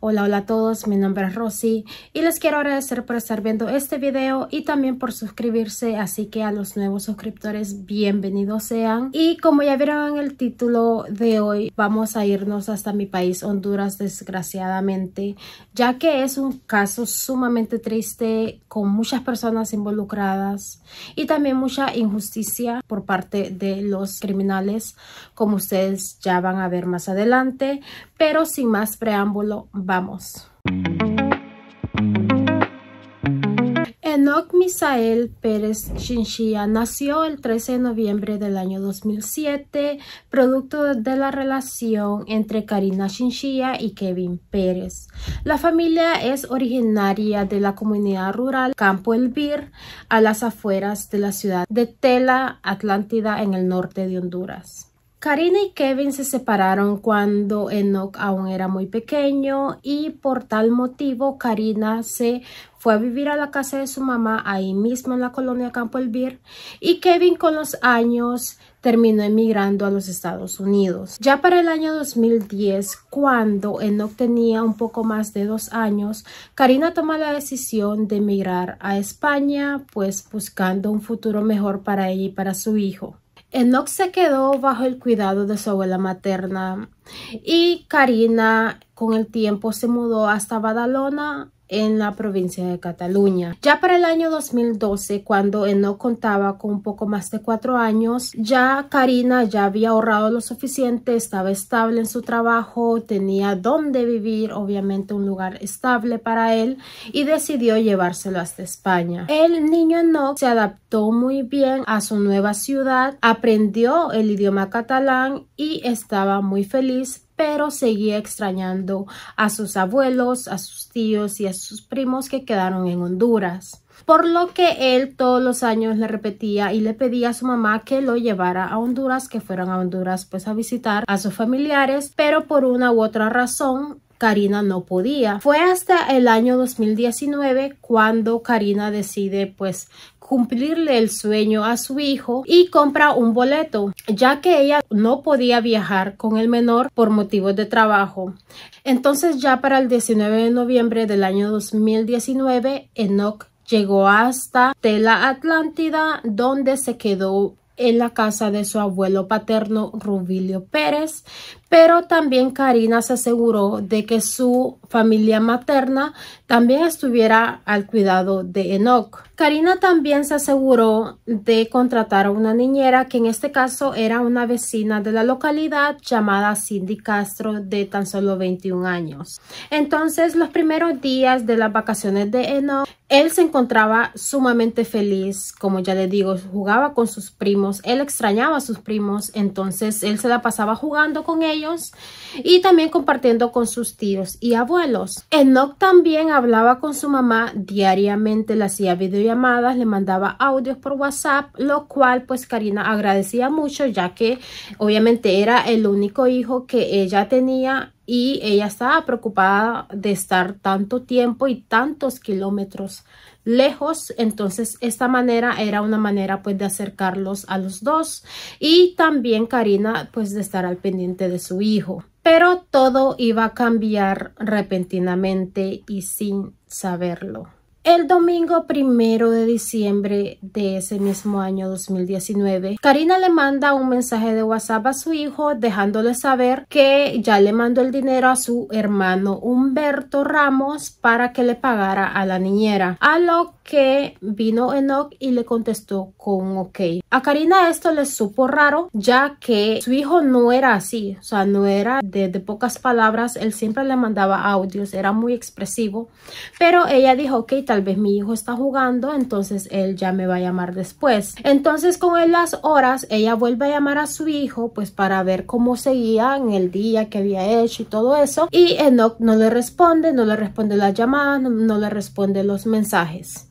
Hola, hola a todos, mi nombre es Rosy y les quiero agradecer por estar viendo este video y también por suscribirse, así que a los nuevos suscriptores bienvenidos sean. Y como ya vieron en el título de hoy, vamos a irnos hasta mi país, Honduras, desgraciadamente, ya que es un caso sumamente triste con muchas personas involucradas y también mucha injusticia por parte de los criminales, como ustedes ya van a ver más adelante, pero sin más preámbulo, Vamos. Enoch Misael Pérez Chinchilla nació el 13 de noviembre del año 2007, producto de la relación entre Karina Chinchilla y Kevin Pérez. La familia es originaria de la comunidad rural Campo Elvir, a las afueras de la ciudad de Tela, Atlántida, en el norte de Honduras. Karina y Kevin se separaron cuando Enoch aún era muy pequeño y por tal motivo Karina se fue a vivir a la casa de su mamá ahí mismo en la colonia Campo Elvir y Kevin con los años terminó emigrando a los Estados Unidos. Ya para el año 2010, cuando Enoch tenía un poco más de dos años, Karina toma la decisión de emigrar a España pues buscando un futuro mejor para ella y para su hijo. Enoch se quedó bajo el cuidado de su abuela materna y Karina con el tiempo se mudó hasta Badalona en la provincia de Cataluña. Ya para el año 2012, cuando no contaba con un poco más de cuatro años, ya Karina ya había ahorrado lo suficiente, estaba estable en su trabajo, tenía dónde vivir, obviamente un lugar estable para él y decidió llevárselo hasta España. El niño no se adaptó muy bien a su nueva ciudad, aprendió el idioma catalán y estaba muy feliz pero seguía extrañando a sus abuelos, a sus tíos y a sus primos que quedaron en Honduras. Por lo que él todos los años le repetía y le pedía a su mamá que lo llevara a Honduras, que fueran a Honduras pues a visitar a sus familiares, pero por una u otra razón Karina no podía. Fue hasta el año 2019 cuando Karina decide pues cumplirle el sueño a su hijo y compra un boleto, ya que ella no podía viajar con el menor por motivos de trabajo. Entonces ya para el 19 de noviembre del año 2019, Enoch llegó hasta Tela Atlántida, donde se quedó en la casa de su abuelo paterno Rubilio Pérez, pero también Karina se aseguró de que su familia materna también estuviera al cuidado de Enoch. Karina también se aseguró de contratar a una niñera que en este caso era una vecina de la localidad llamada Cindy Castro de tan solo 21 años. Entonces los primeros días de las vacaciones de Enoch él se encontraba sumamente feliz, como ya le digo, jugaba con sus primos, él extrañaba a sus primos, entonces él se la pasaba jugando con ellos y también compartiendo con sus tíos y abuelos Enoc Enoch también hablaba con su mamá diariamente, le hacía videollamadas, le mandaba audios por WhatsApp, lo cual pues Karina agradecía mucho ya que obviamente era el único hijo que ella tenía y ella estaba preocupada de estar tanto tiempo y tantos kilómetros lejos entonces esta manera era una manera pues de acercarlos a los dos y también Karina pues de estar al pendiente de su hijo pero todo iba a cambiar repentinamente y sin saberlo. El domingo primero de diciembre de ese mismo año 2019, Karina le manda un mensaje de WhatsApp a su hijo dejándole saber que ya le mandó el dinero a su hermano Humberto Ramos para que le pagara a la niñera. A lo que vino Enoch y le contestó con ok. A Karina esto le supo raro, ya que su hijo no era así, o sea, no era de, pocas palabras, él siempre le mandaba audios, era muy expresivo, pero ella dijo, ok, tal vez mi hijo está jugando, entonces él ya me va a llamar después. Entonces con las horas, ella vuelve a llamar a su hijo, pues para ver cómo seguía en el día que había hecho y todo eso, y Enoch no le responde, no le responde las llamadas, no le responde los mensajes.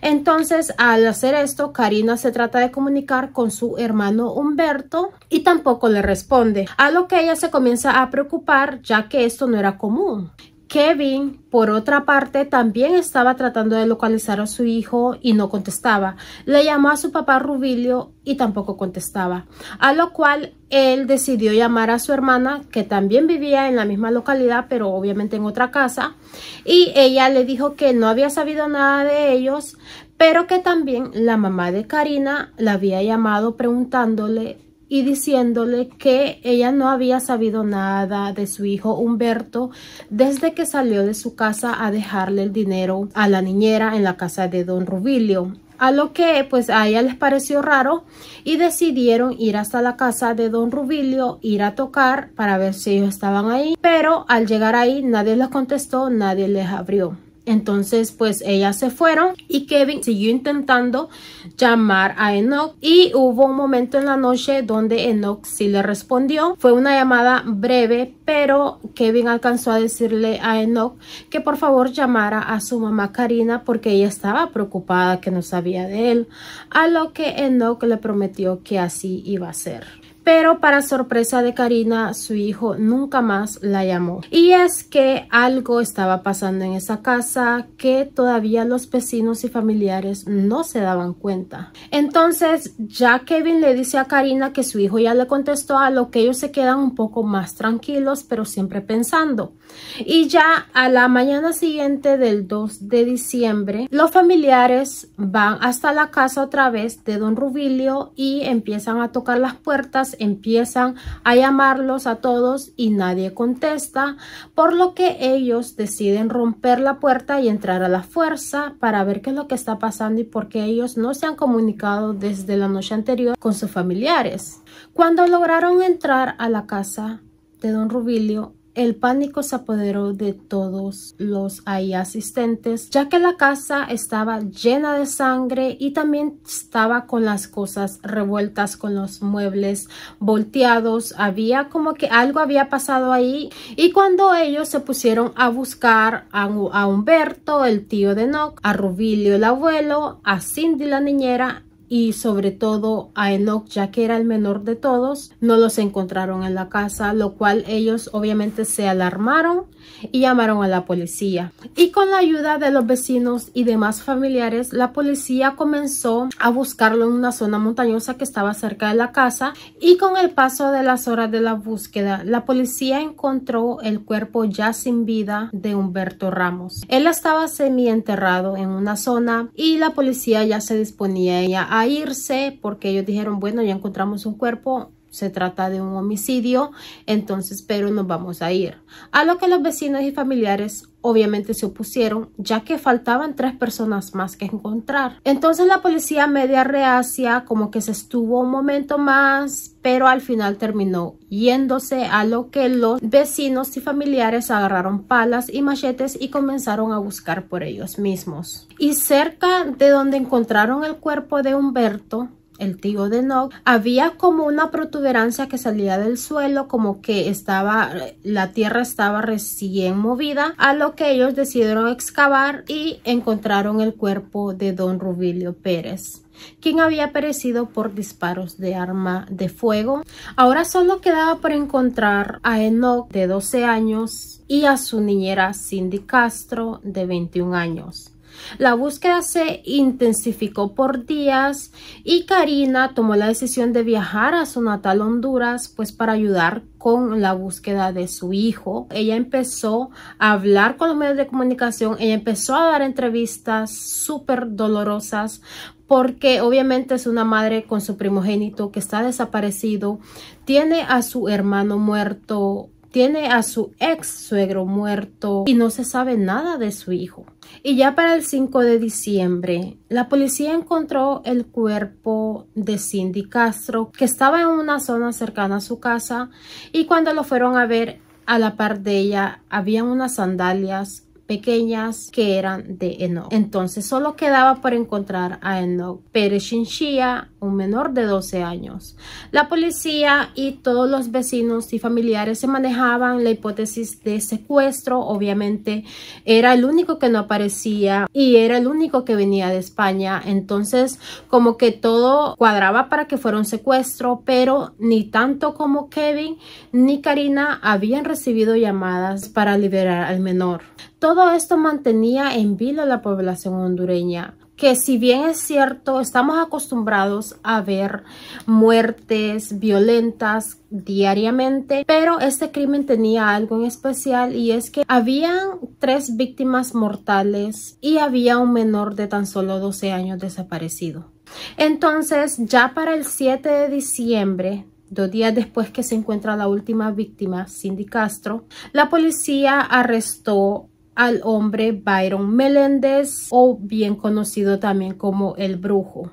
Entonces, al hacer esto, Karina se trata de comunicar con su hermano Humberto y tampoco le responde, a lo que ella se comienza a preocupar ya que esto no era común. Kevin, por otra parte, también estaba tratando de localizar a su hijo y no contestaba. Le llamó a su papá Rubilio y tampoco contestaba, a lo cual él decidió llamar a su hermana, que también vivía en la misma localidad, pero obviamente en otra casa, y ella le dijo que no había sabido nada de ellos, pero que también la mamá de Karina la había llamado preguntándole y diciéndole que ella no había sabido nada de su hijo Humberto desde que salió de su casa a dejarle el dinero a la niñera en la casa de don Rubilio. A lo que pues a ella les pareció raro y decidieron ir hasta la casa de don Rubilio, ir a tocar para ver si ellos estaban ahí. Pero al llegar ahí nadie les contestó, nadie les abrió. Entonces, pues ellas se fueron y Kevin siguió intentando llamar a Enoch y hubo un momento en la noche donde Enoch sí le respondió. Fue una llamada breve, pero Kevin alcanzó a decirle a Enoch que por favor llamara a su mamá Karina porque ella estaba preocupada que no sabía de él, a lo que Enoch le prometió que así iba a ser pero para sorpresa de Karina, su hijo nunca más la llamó. Y es que algo estaba pasando en esa casa que todavía los vecinos y familiares no se daban cuenta. Entonces ya Kevin le dice a Karina que su hijo ya le contestó a lo que ellos se quedan un poco más tranquilos, pero siempre pensando. Y ya a la mañana siguiente del 2 de diciembre, los familiares van hasta la casa otra vez de Don Rubilio y empiezan a tocar las puertas empiezan a llamarlos a todos y nadie contesta, por lo que ellos deciden romper la puerta y entrar a la fuerza para ver qué es lo que está pasando y por qué ellos no se han comunicado desde la noche anterior con sus familiares. Cuando lograron entrar a la casa de don Rubilio, el pánico se apoderó de todos los ahí asistentes, ya que la casa estaba llena de sangre y también estaba con las cosas revueltas, con los muebles volteados. Había como que algo había pasado ahí. Y cuando ellos se pusieron a buscar a, Humberto, el tío de Nock, a Rubilio, el abuelo, a Cindy, la niñera, y sobre todo a Enoch, ya que era el menor de todos, no los encontraron en la casa, lo cual ellos obviamente se alarmaron y llamaron a la policía. Y con la ayuda de los vecinos y demás familiares, la policía comenzó a buscarlo en una zona montañosa que estaba cerca de la casa y con el paso de las horas de la búsqueda, la policía encontró el cuerpo ya sin vida de Humberto Ramos. Él estaba semi enterrado en una zona y la policía ya se disponía a irse porque ellos dijeron, bueno, ya encontramos un cuerpo, se trata de un homicidio, entonces pero nos vamos a ir. A lo que los vecinos y familiares obviamente se opusieron, ya que faltaban tres personas más que encontrar. Entonces la policía media reacia como que se estuvo un momento más, pero al final terminó yéndose a lo que los vecinos y familiares agarraron palas y machetes y comenzaron a buscar por ellos mismos. Y cerca de donde encontraron el cuerpo de Humberto, el tío de Nog, había como una protuberancia que salía del suelo, como que estaba, la tierra estaba recién movida, a lo que ellos decidieron excavar y encontraron el cuerpo de don Rubilio Pérez quien había perecido por disparos de arma de fuego. Ahora solo quedaba por encontrar a Enoch de 12 años y a su niñera Cindy Castro de 21 años. La búsqueda se intensificó por días y Karina tomó la decisión de viajar a su natal Honduras pues para ayudar con la búsqueda de su hijo. Ella empezó a hablar con los medios de comunicación, ella empezó a dar entrevistas súper dolorosas porque obviamente es una madre con su primogénito que está desaparecido, tiene a su hermano muerto, tiene a su ex suegro muerto y no se sabe nada de su hijo. Y ya para el 5 de diciembre, la policía encontró el cuerpo de Cindy Castro, que estaba en una zona cercana a su casa, y cuando lo fueron a ver, a la par de ella, había unas sandalias pequeñas que eran de Enoch. Entonces solo quedaba por encontrar a Enoch Pérez Chinchilla un menor de 12 años. La policía y todos los vecinos y familiares se manejaban la hipótesis de secuestro. Obviamente era el único que no aparecía y era el único que venía de España. Entonces como que todo cuadraba para que fuera un secuestro, pero ni tanto como Kevin ni Karina habían recibido llamadas para liberar al menor. Todo esto mantenía en vilo a la población hondureña que si bien es cierto, estamos acostumbrados a ver muertes violentas diariamente, pero este crimen tenía algo en especial y es que habían tres víctimas mortales y había un menor de tan solo 12 años desaparecido. Entonces, ya para el 7 de diciembre dos días después que se encuentra la última víctima, Cindy Castro, la policía arrestó al hombre Byron Meléndez o bien conocido también como el brujo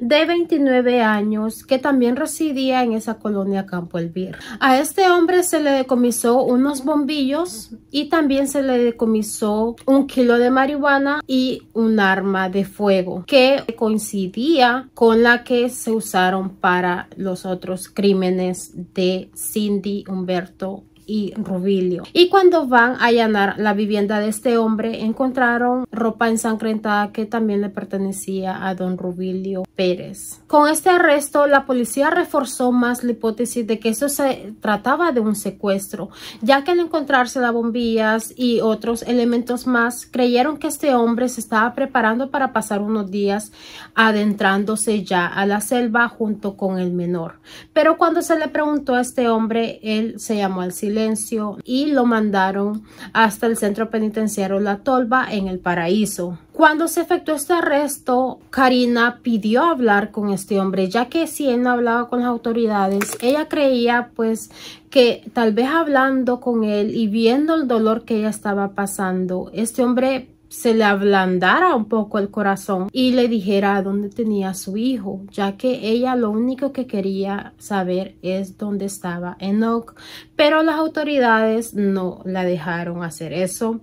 de 29 años que también residía en esa colonia Campo Elvir. A este hombre se le decomisó unos bombillos y también se le decomisó un kilo de marihuana y un arma de fuego que coincidía con la que se usaron para los otros crímenes de Cindy Humberto y Rubilio. Y cuando van a allanar la vivienda de este hombre, encontraron ropa ensangrentada que también le pertenecía a don Rubilio Pérez. Con este arresto, la policía reforzó más la hipótesis de que eso se trataba de un secuestro, ya que al encontrarse las bombillas y otros elementos más, creyeron que este hombre se estaba preparando para pasar unos días adentrándose ya a la selva junto con el menor. Pero cuando se le preguntó a este hombre, él se llamó al silencio y lo mandaron hasta el centro penitenciario La Tolva en el Paraíso. Cuando se efectuó este arresto, Karina pidió hablar con este hombre, ya que si él no hablaba con las autoridades, ella creía pues que tal vez hablando con él y viendo el dolor que ella estaba pasando, este hombre se le ablandara un poco el corazón y le dijera dónde tenía su hijo, ya que ella lo único que quería saber es dónde estaba Enoch, pero las autoridades no la dejaron hacer eso.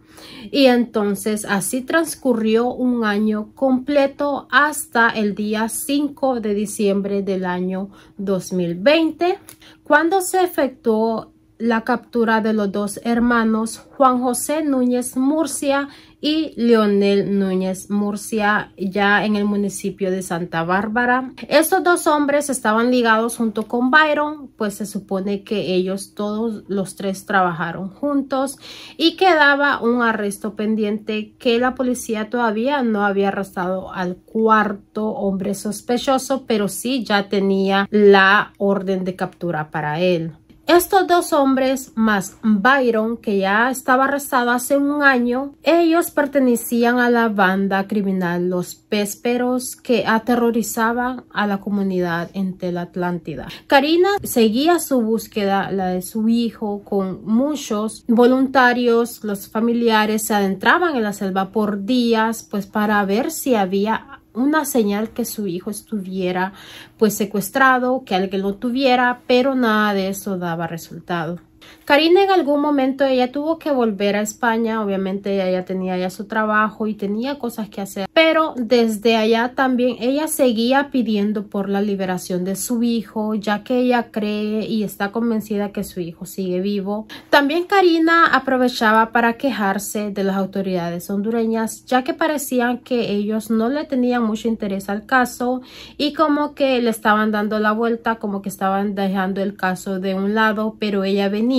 Y entonces así transcurrió un año completo hasta el día 5 de diciembre del año 2020, cuando se efectuó la captura de los dos hermanos Juan José Núñez Murcia y Leonel Núñez Murcia ya en el municipio de Santa Bárbara. Estos dos hombres estaban ligados junto con Byron, pues se supone que ellos todos los tres trabajaron juntos y quedaba un arresto pendiente que la policía todavía no había arrestado al cuarto hombre sospechoso, pero sí ya tenía la orden de captura para él. Estos dos hombres, más Byron, que ya estaba arrestado hace un año, ellos pertenecían a la banda criminal Los Pésperos que aterrorizaban a la comunidad en Tel Atlántida. Karina seguía su búsqueda, la de su hijo, con muchos voluntarios, los familiares se adentraban en la selva por días, pues para ver si había una señal que su hijo estuviera pues secuestrado, que alguien lo tuviera, pero nada de eso daba resultado. Karina en algún momento ella tuvo que volver a España, obviamente ella ya tenía ya su trabajo y tenía cosas que hacer, pero desde allá también ella seguía pidiendo por la liberación de su hijo, ya que ella cree y está convencida que su hijo sigue vivo. También Karina aprovechaba para quejarse de las autoridades hondureñas, ya que parecían que ellos no le tenían mucho interés al caso y como que le estaban dando la vuelta, como que estaban dejando el caso de un lado, pero ella venía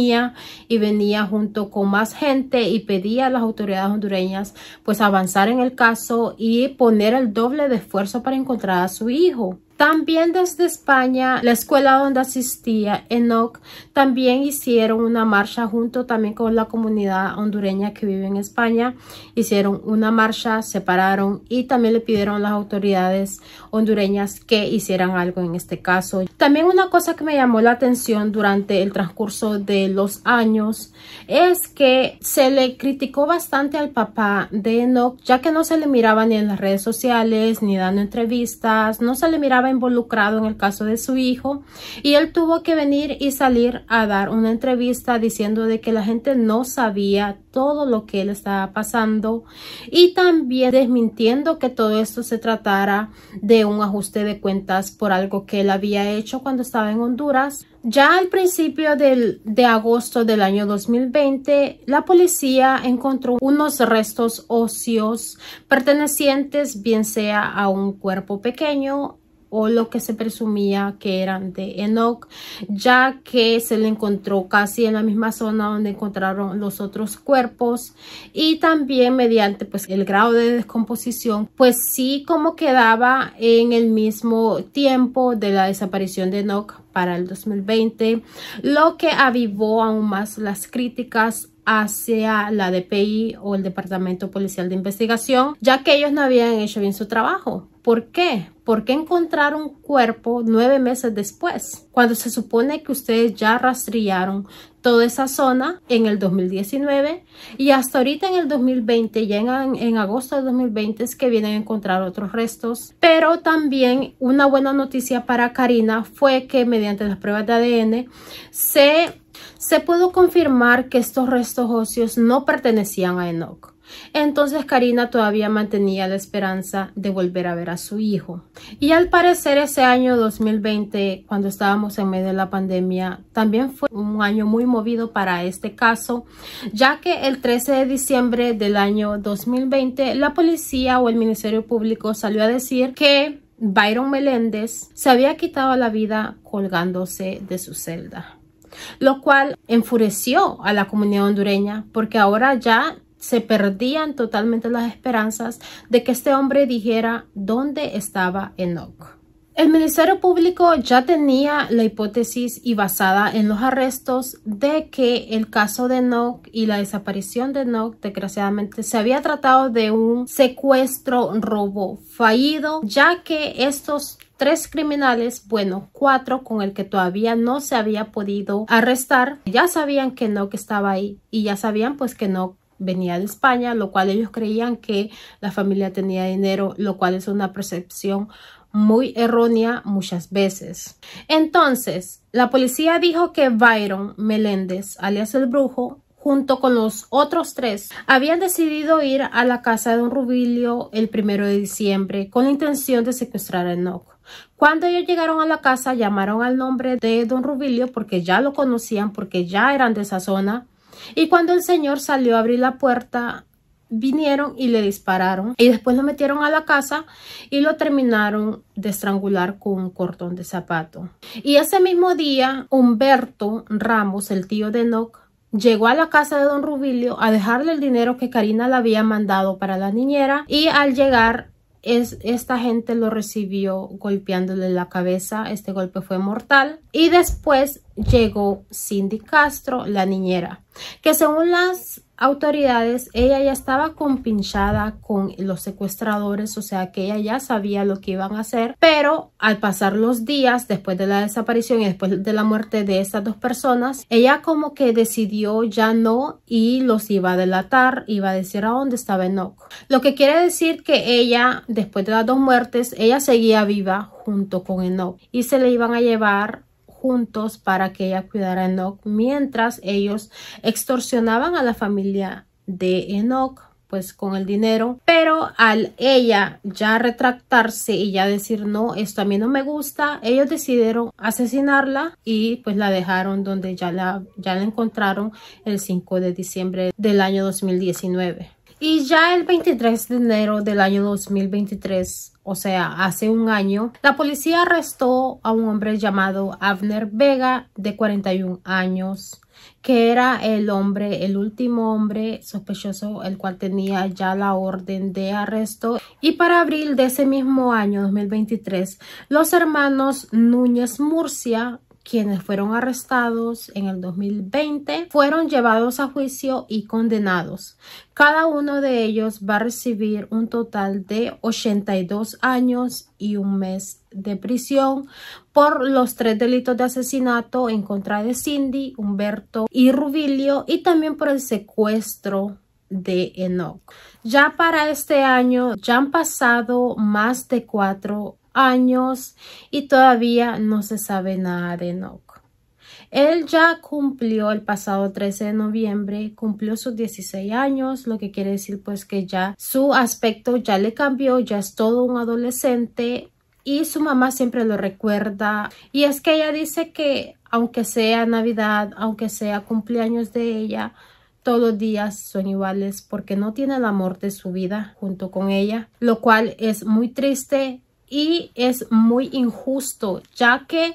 y venía junto con más gente y pedía a las autoridades hondureñas pues avanzar en el caso y poner el doble de esfuerzo para encontrar a su hijo. También desde España, la escuela donde asistía Enoch, también hicieron una marcha junto también con la comunidad hondureña que vive en España. Hicieron una marcha, separaron y también le pidieron a las autoridades hondureñas que hicieran algo en este caso. También una cosa que me llamó la atención durante el transcurso de los años es que se le criticó bastante al papá de Enoch, ya que no se le miraba ni en las redes sociales, ni dando entrevistas, no se le miraba involucrado en el caso de su hijo y él tuvo que venir y salir a dar una entrevista diciendo de que la gente no sabía todo lo que él estaba pasando y también desmintiendo que todo esto se tratara de un ajuste de cuentas por algo que él había hecho cuando estaba en Honduras. Ya al principio del, de agosto del año 2020, la policía encontró unos restos óseos pertenecientes bien sea a un cuerpo pequeño o lo que se presumía que eran de Enoch, ya que se le encontró casi en la misma zona donde encontraron los otros cuerpos y también mediante pues el grado de descomposición, pues sí como quedaba en el mismo tiempo de la desaparición de Enoch para el 2020, lo que avivó aún más las críticas hacia la DPI o el Departamento Policial de Investigación, ya que ellos no habían hecho bien su trabajo. ¿Por qué? ¿por qué encontrar un cuerpo nueve meses después? Cuando se supone que ustedes ya rastrearon toda esa zona en el 2019 y hasta ahorita en el 2020, ya en, agosto de 2020 es que vienen a encontrar otros restos. Pero también una buena noticia para Karina fue que mediante las pruebas de ADN se, se pudo confirmar que estos restos óseos no pertenecían a Enoch. Entonces Karina todavía mantenía la esperanza de volver a ver a su hijo. Y al parecer ese año 2020, cuando estábamos en medio de la pandemia, también fue un año muy movido para este caso, ya que el 13 de diciembre del año 2020, la policía o el Ministerio Público salió a decir que Byron Meléndez se había quitado la vida colgándose de su celda lo cual enfureció a la comunidad hondureña porque ahora ya se perdían totalmente las esperanzas de que este hombre dijera dónde estaba Enoch. El Ministerio Público ya tenía la hipótesis y basada en los arrestos de que el caso de Enoch y la desaparición de Enoch, desgraciadamente se había tratado de un secuestro robo fallido ya que estos tres criminales, bueno, cuatro con el que todavía no se había podido arrestar, ya sabían que Enoch estaba ahí y ya sabían pues que Enoch, venía de España, lo cual ellos creían que la familia tenía dinero, lo cual es una percepción muy errónea muchas veces. Entonces, la policía dijo que Byron Meléndez, alias el brujo, junto con los otros tres, habían decidido ir a la casa de Don rubilio el primero de diciembre con la intención de secuestrar a Enoch. Cuando ellos llegaron a la casa, llamaron al nombre de don Rubilio porque ya lo conocían, porque ya eran de esa zona. Y cuando el señor salió a abrir la puerta, vinieron y le dispararon. Y después lo metieron a la casa y lo terminaron de estrangular con un cordón de zapato. Y ese mismo día, Humberto Ramos, el tío de Enoch, Llegó a la casa de don Rubilio a dejarle el dinero que Karina le había mandado para la niñera y al llegar esta gente lo recibió golpeándole la cabeza. Este golpe fue mortal. Y después llegó Cindy Castro, la niñera, que según las autoridades, ella ya estaba compinchada con los secuestradores, o sea que ella ya sabía lo que iban a hacer, pero al pasar los días después de la desaparición y después de la muerte de estas dos personas, ella como que decidió ya no y los iba a delatar, iba a decir a dónde estaba Enoch. Lo que quiere decir que ella, después de las dos muertes, ella seguía viva junto con Enoch y se le iban a llevar juntos para que ella cuidara a Enoch mientras ellos extorsionaban a la familia de Enoch pues con el dinero pero al ella ya retractarse y ya decir no esto a mí no me gusta ellos decidieron asesinarla y pues la dejaron donde ya la ya la encontraron el 5 de diciembre del año 2019 y ya el 23 de enero del año 2023, o sea, hace un año, la policía arrestó a un hombre llamado Avner Vega, de 41 años, que era el hombre, el último hombre sospechoso, el cual tenía ya la orden de arresto. Y para abril de ese mismo año, 2023, los hermanos Núñez Murcia quienes fueron arrestados en el 2020, fueron llevados a juicio y condenados. Cada uno de ellos va a recibir un total de 82 años y un mes de prisión por los tres delitos de asesinato en contra de Cindy, Humberto y Rubilio y también por el secuestro de Enoch. Ya para este año ya han pasado más de cuatro años y todavía no se sabe nada de Enoch. Él ya cumplió el pasado 13 de noviembre, cumplió sus 16 años, lo que quiere decir pues que ya su aspecto ya le cambió, ya es todo un adolescente y su mamá siempre lo recuerda y es que ella dice que aunque sea Navidad, aunque sea cumpleaños de ella, todos los días son iguales porque no tiene el amor de su vida junto con ella, lo cual es muy triste y es muy injusto, ya que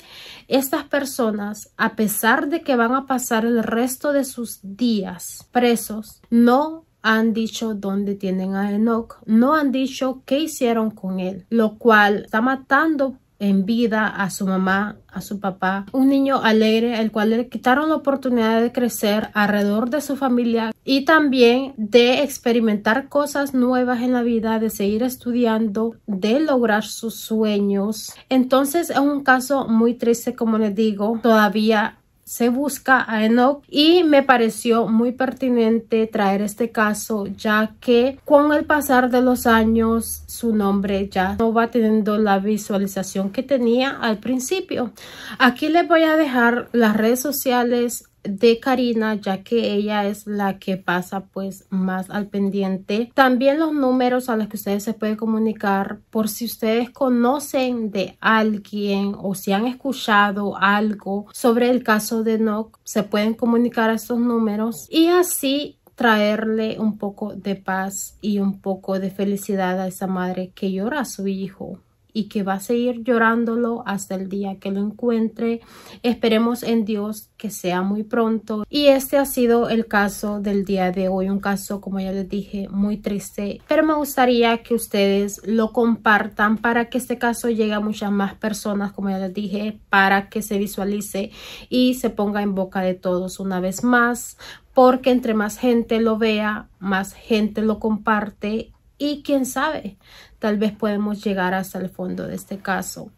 estas personas, a pesar de que van a pasar el resto de sus días presos, no han dicho dónde tienen a Enoch, no han dicho qué hicieron con él, lo cual está matando en vida a su mamá, a su papá. Un niño alegre el cual le quitaron la oportunidad de crecer alrededor de su familia y también de experimentar cosas nuevas en la vida, de seguir estudiando, de lograr sus sueños. Entonces es un caso muy triste, como les digo, todavía se busca a Enoch y me pareció muy pertinente traer este caso ya que con el pasar de los años su nombre ya no va teniendo la visualización que tenía al principio. Aquí les voy a dejar las redes sociales de Karina ya que ella es la que pasa pues más al pendiente también los números a los que ustedes se pueden comunicar por si ustedes conocen de alguien o si han escuchado algo sobre el caso de Nock se pueden comunicar a estos números y así traerle un poco de paz y un poco de felicidad a esa madre que llora a su hijo y que va a seguir llorándolo hasta el día que lo encuentre. Esperemos en Dios que sea muy pronto. Y este ha sido el caso del día de hoy, un caso como ya les dije muy triste, pero me gustaría que ustedes lo compartan para que este caso llegue a muchas más personas, como ya les dije, para que se visualice y se ponga en boca de todos una vez más, porque entre más gente lo vea, más gente lo comparte y quién sabe, tal vez podemos llegar hasta el fondo de este caso.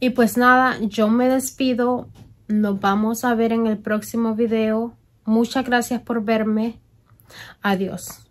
Y pues nada, yo me despido, nos vamos a ver en el próximo video. Muchas gracias por verme. Adiós.